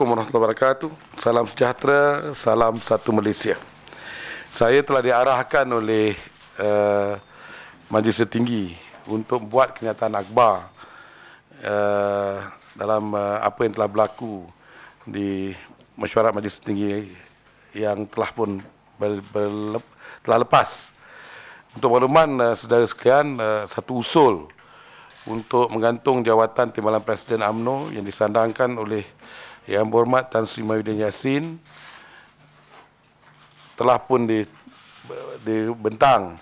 Assalamualaikum warahmatullahi wabarakatuh. Salam sejahtera, salam satu Malaysia. Saya telah diarahkan oleh uh, Majlis Setinggi untuk buat kenyataan akhbar uh, dalam uh, apa yang telah berlaku di mesyuarat Majlis Setinggi yang telah pun ber, ber, telah lepas. Untuk makluman uh, saudara sekalian, uh, satu usul untuk menggantung jawatan Timbalan Presiden AMNO yang disandangkan oleh yang berhormat Tan Sri Mahyudin Yassin telah pun di dibentang.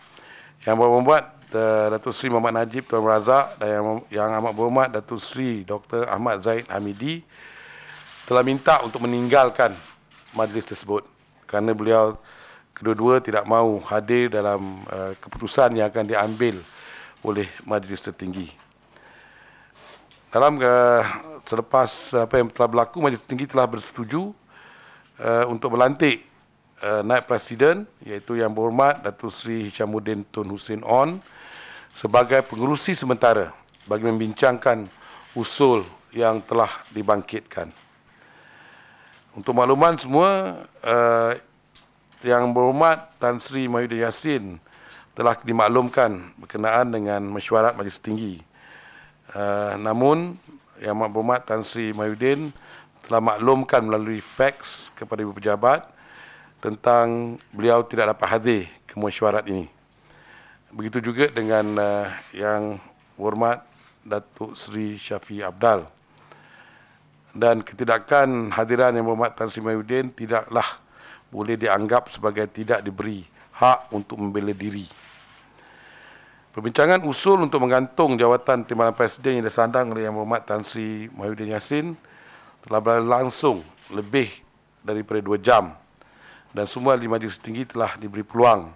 Yang berhormat eh, Datuk Sri Muhammad Najib Tuan Razak dan yang, yang amat berhormat Datuk Sri Dr. Ahmad Zaid Hamidi telah minta untuk meninggalkan majlis tersebut kerana beliau kedua-dua tidak mahu hadir dalam uh, keputusan yang akan diambil oleh majlis tertinggi dalam uh, selepas eh, apa yang telah berlaku majlis tinggi telah bersetuju uh, untuk melantik uh, naib presiden iaitu yang berhormat Datuk Seri Hishamuddin Tun Hussein On sebagai pengerusi sementara bagi membincangkan usul yang telah dibangkitkan. Untuk makluman semua uh, yang berhormat Tan Sri Mahyuddin Yassin telah dimaklumkan berkenaan dengan mesyuarat majlis tinggi Uh, namun Yang Berhormat Tan Sri Mahyudin telah maklumkan melalui fax kepada ibu pejabat tentang beliau tidak dapat hadir ke mesyuarat ini. Begitu juga dengan uh, yang hormat Datuk Sri Syafi Abdal. Dan ketidakkan hadiran yang berhormat Tan Sri Mahyudin tidaklah boleh dianggap sebagai tidak diberi hak untuk membela diri. Perbincangan usul untuk menggantung jawatan Timbalan Presiden yang disandang oleh Yang Berhormat Tan Sri Mahyuddin Yassin telah berlangsung lebih daripada dua jam dan semua lima Majlis Tinggi telah diberi peluang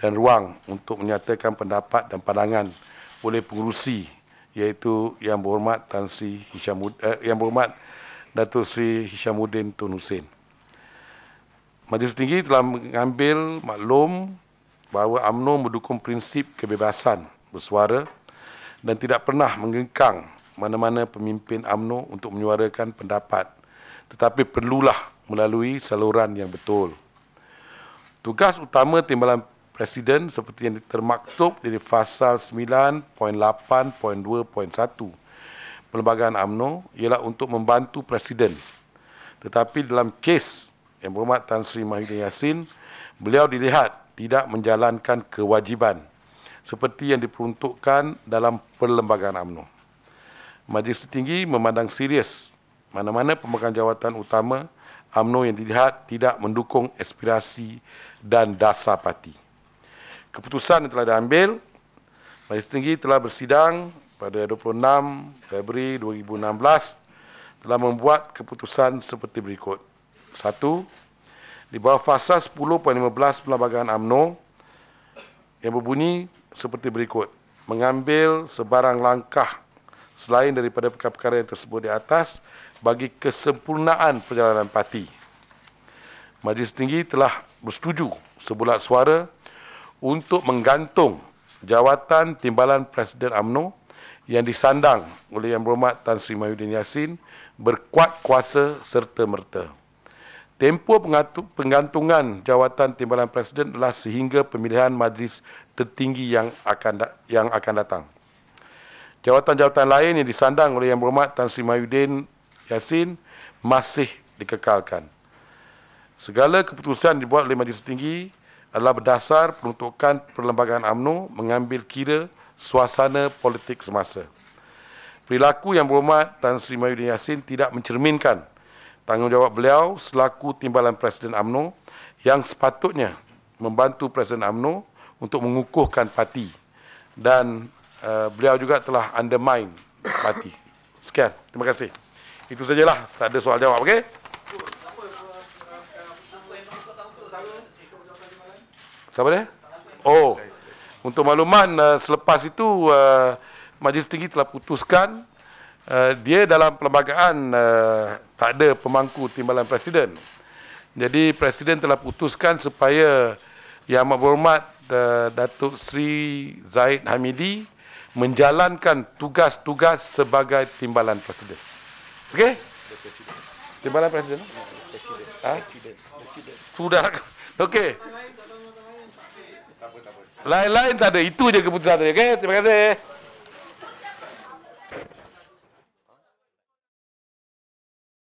dan ruang untuk menyatakan pendapat dan pandangan oleh pengurusi iaitu Yang Berhormat Tan Sri Hishamuddin eh, Yang Berhormat Datuk Sri Hishamuddin Tun Hussein. Majlis Tinggi telah mengambil maklum bahawa UMNO mendukung prinsip kebebasan bersuara dan tidak pernah mengengkang mana-mana pemimpin UMNO untuk menyuarakan pendapat tetapi perlulah melalui saluran yang betul. Tugas utama Timbalan Presiden seperti yang termaktub dari Fasal 9.8.2.1 Perlembagaan UMNO ialah untuk membantu Presiden. Tetapi dalam kes yang berhormat Tan Sri Mahidin Yassin, beliau dilihat tidak menjalankan kewajiban seperti yang diperuntukkan dalam perlembagaan UMNO. Majlis Tinggi memandang serius mana-mana pemegang jawatan utama UMNO yang dilihat tidak mendukung aspirasi dan dasar parti. Keputusan yang telah diambil, Majlis Tinggi telah bersidang pada 26 Februari 2016 telah membuat keputusan seperti berikut. Satu, di bawah fasa 10.15 penerbangan AMNO yang berbunyi seperti berikut mengambil sebarang langkah selain daripada perkara-perkara yang tersebut di atas bagi kesempurnaan perjalanan parti. Majlis Tinggi telah bersetuju sebulat suara untuk menggantung jawatan timbalan Presiden AMNO yang disandang oleh Yang Berhormat Tan Sri Mahyuddin Yassin berkuat kuasa serta merta. Tempoh penggantungan jawatan timbalan presiden adalah sehingga pemilihan majlis tertinggi yang akan da- yang akan datang. Jawatan-jawatan lain yang disandang oleh Yang Berhormat Tan Sri Mahyudin Yassin masih dikekalkan. Segala keputusan dibuat oleh majlis tertinggi adalah berdasar peruntukan perlembagaan AMNO mengambil kira suasana politik semasa. Perilaku Yang Berhormat Tan Sri Mahyudin Yassin tidak mencerminkan tanggungjawab beliau selaku timbalan Presiden AMNO yang sepatutnya membantu Presiden AMNO untuk mengukuhkan parti dan uh, beliau juga telah undermine parti. Sekian, terima kasih. Itu sajalah, tak ada soal jawab, okey? Siapa dia? Oh, untuk makluman uh, selepas itu uh, Majlis Tinggi telah putuskan Eh, dia dalam perlembagaan uh, eh, tak ada pemangku timbalan presiden. Jadi presiden telah putuskan supaya Yang Amat Berhormat uh, eh, Datuk Sri Zaid Hamidi menjalankan tugas-tugas sebagai timbalan presiden. Okey? Timbalan presiden. Ha? Sudah. Okey. Lain-lain tak ada. Itu je keputusan tadi. Okey, terima kasih.